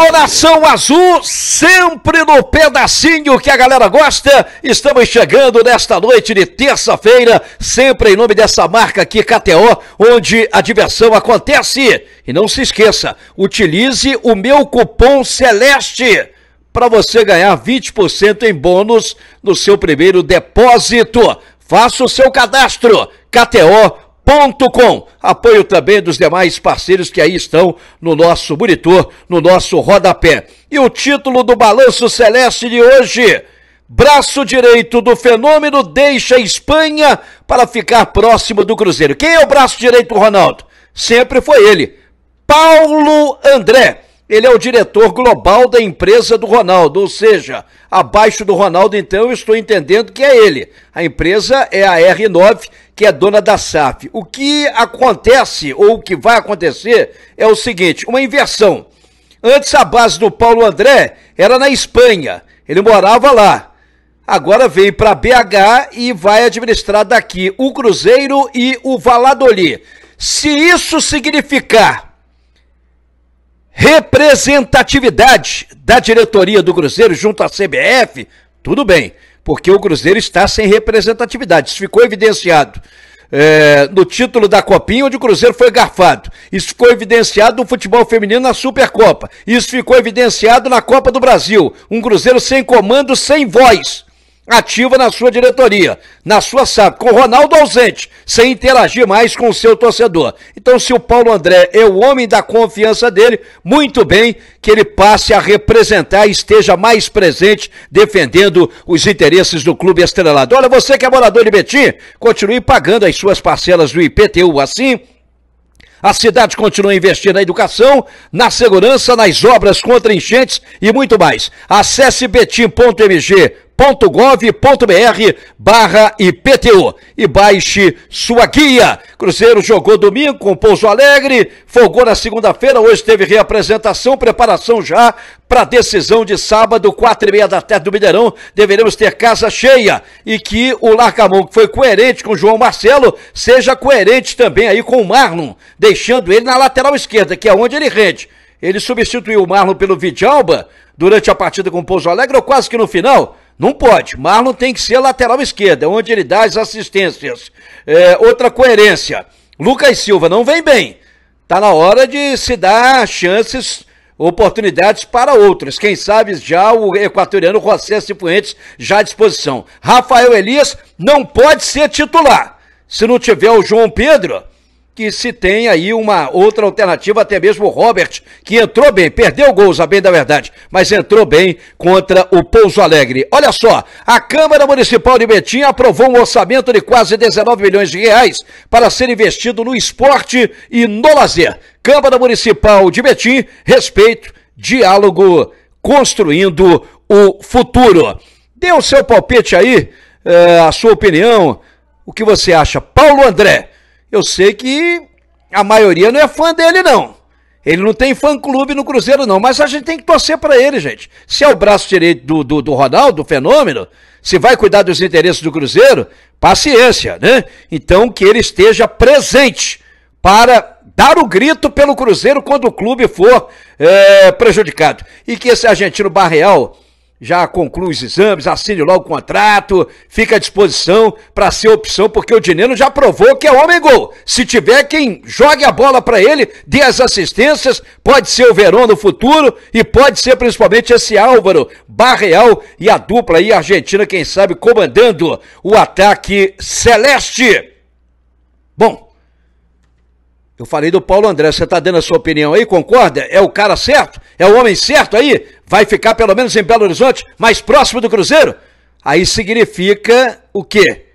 Alô, Nação Azul, sempre no pedacinho que a galera gosta. Estamos chegando nesta noite de terça-feira, sempre em nome dessa marca aqui, KTO, onde a diversão acontece. E não se esqueça, utilize o meu cupom Celeste para você ganhar 20% em bônus no seu primeiro depósito. Faça o seu cadastro, KTO.com com Apoio também dos demais parceiros que aí estão no nosso monitor, no nosso rodapé. E o título do Balanço Celeste de hoje. Braço direito do fenômeno deixa a Espanha para ficar próximo do Cruzeiro. Quem é o braço direito do Ronaldo? Sempre foi ele, Paulo André ele é o diretor global da empresa do Ronaldo, ou seja, abaixo do Ronaldo, então, eu estou entendendo que é ele. A empresa é a R9, que é dona da SAF. O que acontece, ou o que vai acontecer, é o seguinte: uma inversão. Antes, a base do Paulo André era na Espanha, ele morava lá. Agora veio para BH e vai administrar daqui o Cruzeiro e o Valladolid. Se isso significar representatividade da diretoria do Cruzeiro junto à CBF, tudo bem, porque o Cruzeiro está sem representatividade. Isso ficou evidenciado é, no título da Copinha, onde o Cruzeiro foi garfado. Isso ficou evidenciado no futebol feminino na Supercopa. Isso ficou evidenciado na Copa do Brasil. Um Cruzeiro sem comando, sem voz ativa na sua diretoria, na sua SAP, com o Ronaldo ausente, sem interagir mais com o seu torcedor. Então, se o Paulo André é o homem da confiança dele, muito bem que ele passe a representar e esteja mais presente defendendo os interesses do clube estrelado. Olha, você que é morador de Betim, continue pagando as suas parcelas do IPTU assim. A cidade continua investindo na educação, na segurança, nas obras contra enchentes e muito mais. Acesse betim.mg cruzeiro.gov.br barra IPTU e baixe sua guia. Cruzeiro jogou domingo com Pouso Alegre, folgou na segunda-feira, hoje teve reapresentação, preparação já para a decisão de sábado, quatro e meia da tarde do Mineirão, deveremos ter casa cheia e que o Larcamão, que foi coerente com o João Marcelo, seja coerente também aí com o Marlon, deixando ele na lateral esquerda, que é onde ele rende. Ele substituiu o Marlon pelo Vidalba durante a partida com o Pouso Alegre, ou quase que no final, não pode. Marlon tem que ser lateral esquerda, é onde ele dá as assistências. É, outra coerência. Lucas Silva não vem bem. Tá na hora de se dar chances oportunidades para outros. Quem sabe já o equatoriano José Fuentes já à disposição. Rafael Elias não pode ser titular. Se não tiver o João Pedro, que se tem aí uma outra alternativa, até mesmo o Robert, que entrou bem, perdeu gols, a bem da verdade, mas entrou bem contra o Pouso Alegre. Olha só, a Câmara Municipal de Betim aprovou um orçamento de quase 19 milhões de reais para ser investido no esporte e no lazer. Câmara Municipal de Betim, respeito, diálogo, construindo o futuro. Dê o seu palpite aí, eh, a sua opinião, o que você acha. Paulo André, eu sei que a maioria não é fã dele, não. Ele não tem fã-clube no Cruzeiro, não. Mas a gente tem que torcer para ele, gente. Se é o braço direito do, do, do Ronaldo, do fenômeno, se vai cuidar dos interesses do Cruzeiro, paciência, né? Então que ele esteja presente para dar o grito pelo Cruzeiro quando o clube for é, prejudicado. E que esse argentino Barreal já conclui os exames, assine logo o contrato, fica à disposição para ser opção, porque o Dineno já provou que é homem gol. Se tiver quem jogue a bola para ele, dê as assistências, pode ser o verão no futuro e pode ser principalmente esse Álvaro Barreal e a dupla aí argentina, quem sabe, comandando o ataque celeste. Bom, eu falei do Paulo André, você está dando a sua opinião aí, concorda? É o cara certo? É o homem certo aí? vai ficar pelo menos em Belo Horizonte, mais próximo do Cruzeiro, aí significa o quê?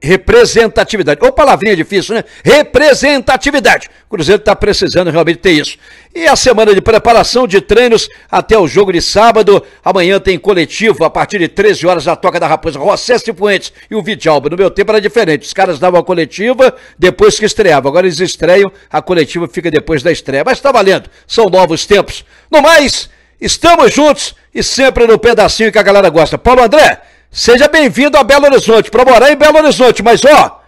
Representatividade, ou palavrinha difícil, né? Representatividade. O Cruzeiro está precisando realmente ter isso. E a semana de preparação de treinos até o jogo de sábado. Amanhã tem coletivo a partir de 13 horas na Toca da Raposa. Rossesto Fuentes e o Vidalba. No meu tempo era diferente. Os caras davam a coletiva depois que estreavam. Agora eles estreiam, a coletiva fica depois da estreia. Mas está valendo. São novos tempos. No mais, estamos juntos e sempre no pedacinho que a galera gosta. Paulo André. Seja bem-vindo a Belo Horizonte, para morar em Belo Horizonte, mas ó,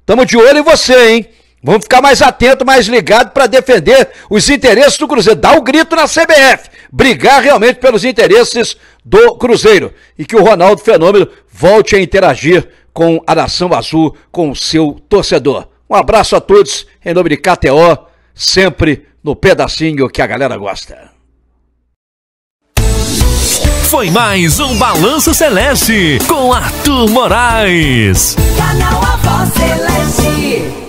estamos de olho em você, hein? Vamos ficar mais atento, mais ligado para defender os interesses do Cruzeiro. Dá o um grito na CBF, brigar realmente pelos interesses do Cruzeiro e que o Ronaldo Fenômeno volte a interagir com a nação azul, com o seu torcedor. Um abraço a todos em nome de KTO, sempre no pedacinho que a galera gosta. Foi mais um Balanço Celeste com Arthur Moraes. Canal Voz Celeste.